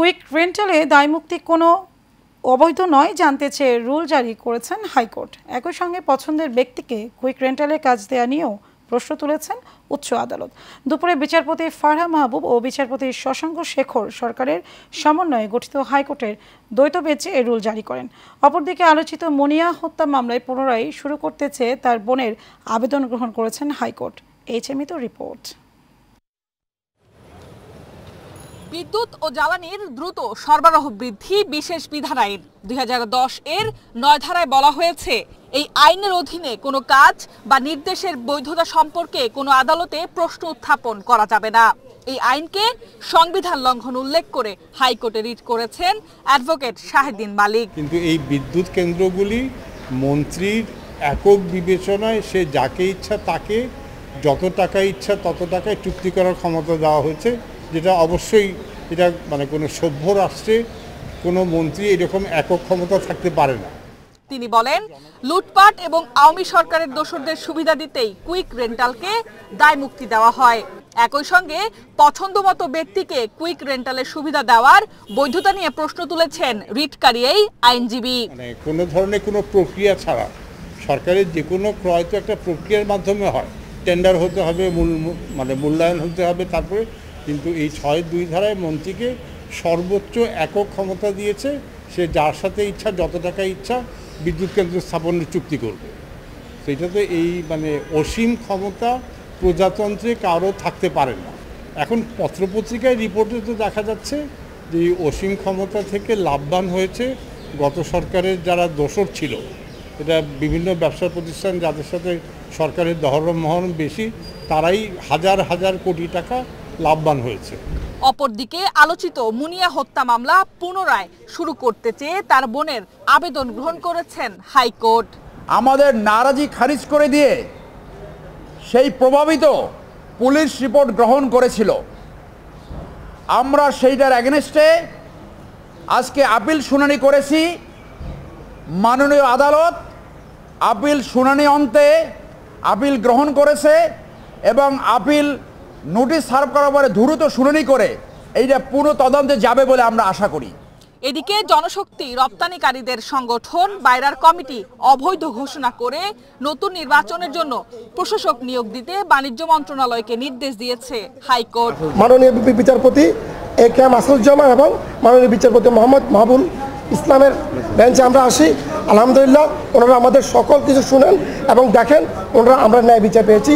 quick রেন্টালে দায়মুক্তি কোনো অবৈধ নয় জানতে চেয়ে রুল জারি করেছেন হাইকোর্ট একই সঙ্গে পছন্দের ব্যক্তিকে কুইক রেন্টালে কাজ দেয়া নিয়েও প্রশ্ন তুলেছেন উচ্চ আদালত দুপুরে বিচারপতি ফারহা মাহবুব ও বিচারপতি শশাঙ্ক শেখর সরকারের সমন্বয়ে গঠিত হাইকোর্টের দ্বৈত বেঞ্চে এ রুল জারি করেন অপরদিকে আলোচিত মনিয়া হত্যা মামলায় পুনরায় শুরু করতে চেয়ে তার বোনের আবেদন গ্রহণ করেছেন হাইকোর্ট এইচএমই তো রিপোর্ট বিদ্যুৎ ও জ্বালানির দ্রুত সরবরাহ বৃদ্ধি বিশেষ বিধান আইন দুই এর নয় ধারায় বলা হয়েছে এই আইনের অধীনে কোনো কাজ বা নির্দেশের বৈধতা সম্পর্কে কোনো আদালতে প্রশ্ন উত্থাপন করা যাবে না এই আইনকে সংবিধান লঙ্ঘন উল্লেখ করে হাইকোর্টে রিট করেছেন অ্যাডভোকেট শাহেদিন মালিক কিন্তু এই বিদ্যুৎ কেন্দ্রগুলি মন্ত্রীর একক বিবেচনায় সে যাকে ইচ্ছা তাকে যত টাকা ইচ্ছা তত টাকায় চুক্তি করার ক্ষমতা দেওয়া হয়েছে যেটা অবশ্যই এটা মানে কোনো সভ্য রাষ্ট্রে কোনো মন্ত্রী এরকম একক ক্ষমতা থাকতে পারে না তিনি বলেন লুটপাট এবং আওয়ামী সরকারের দোষরদের সুবিধা দিতেই কুইক রেন্টালকে দায় মুক্তি দেওয়া হয় একই সঙ্গে পছন্দমতো ব্যক্তিকে কুইক রেন্টালের সুবিধা দেওয়ার বৈধতা নিয়ে প্রশ্ন তুলেছেন রিটকারী এই আইনজীবী মানে কোনো ধরনের কোনো প্রক্রিয়া ছাড়া সরকারের যে কোনো ক্রয় তো একটা প্রক্রিয়ার মাধ্যমে হয় টেন্ডার হতে হবে মূল মানে মূল্যায়ন হতে হবে তারপরে কিন্তু এই ছয় দুই ধারায় মন্ত্রীকে সর্বোচ্চ একক ক্ষমতা দিয়েছে সে যার সাথে ইচ্ছা যত টাকা ইচ্ছা বিদ্যুৎ কেন্দ্র স্থাপনের চুক্তি করবে তো এই মানে অসীম ক্ষমতা প্রজাতন্ত্রে কারও থাকতে পারে না এখন পত্রপত্রিকায় রিপোর্টে তো দেখা যাচ্ছে যে অসীম ক্ষমতা থেকে লাভবান হয়েছে গত সরকারের যারা দোষর ছিল এটা বিভিন্ন ব্যবসা প্রতিষ্ঠান যাদের সাথে সরকারের দহরম মহরম বেশি তারাই হাজার হাজার কোটি টাকা লাভবান হয়েছে অপরদিকে আলোচিত মুনিয়া হত্যা মামলা পুনরায় শুরু করতে চেয়ে তার বোনের আবেদন গ্রহণ করেছেন হাইকোর্ট আমাদের নারাজি খারিজ করে দিয়ে সেই প্রভাবিত পুলিশ রিপোর্ট গ্রহণ করেছিল আমরা সেইটার অ্যাগেনস্টে আজকে আপিল শুনানি করেছি মাননীয় আদালত আপিল শুনানি অন্তে আপিল গ্রহণ করেছে এবং আপিল নোটিশ সার্ভ করার পরে দ্রুত শুনানি করে এইটা পুরো তদন্তে যাবে বলে আমরা আশা করি এদিকে জনশক্তি রপ্তানিকারীদের সংগঠন বাইরার কমিটি অবৈধ ঘোষণা করে নতুন নির্বাচনের জন্য প্রশাসক নিয়োগ দিতে বাণিজ্য মন্ত্রণালয়কে নির্দেশ দিয়েছে হাইকোর্ট মাননীয় বিচারপতি এ কে এম আসুজ্জামান এবং মাননীয় বিচারপতি মোহাম্মদ মাহবুল ইসলামের বেঞ্চে আমরা আসি আলহামদুলিল্লাহ ওনারা আমাদের সকল কিছু শুনেন এবং দেখেন ওনারা আমরা ন্যায় বিচার পেয়েছি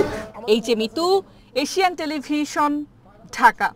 H A Mitu Asian Television Dhaka